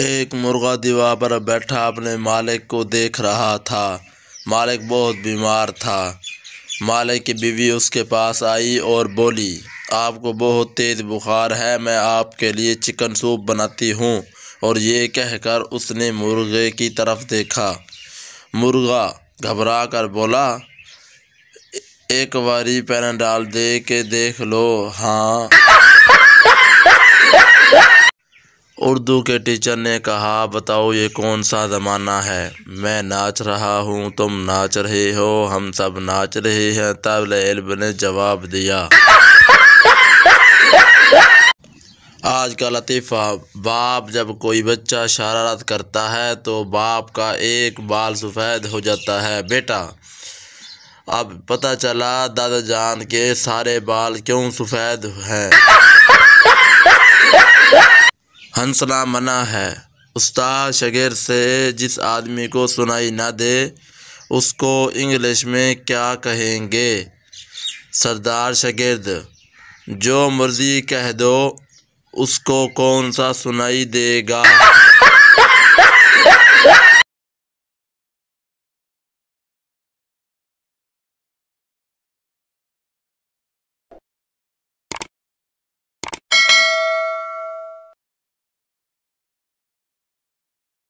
एक मुर्गा दीवार पर बैठा अपने मालिक को देख रहा था मालिक बहुत बीमार था मालिक की बीवी उसके पास आई और बोली आपको बहुत तेज़ बुखार है मैं आपके लिए चिकन सूप बनाती हूँ और ये कहकर उसने मुर्गे की तरफ देखा मुर्गा घबरा कर बोला एक बारी पैन डाल दे के देख लो हाँ उर्दू के टीचर ने कहा बताओ ये कौन सा ज़माना है मैं नाच रहा हूँ तुम नाच रहे हो हम सब नाच रहे हैं तब इल्म ने जवाब दिया आज का लतीफ़ा बाप जब कोई बच्चा शरारत करता है तो बाप का एक बाल सफ़ेद हो जाता है बेटा अब पता चला दादा जान के सारे बाल क्यों सफ़ेद हैं हंसना मना है उस्ताद शगेर से जिस आदमी को सुनाई ना दे उसको इंग्लिश में क्या कहेंगे सरदार शगिर्द जो मर्ज़ी कह दो उसको कौन सा सुनाई देगा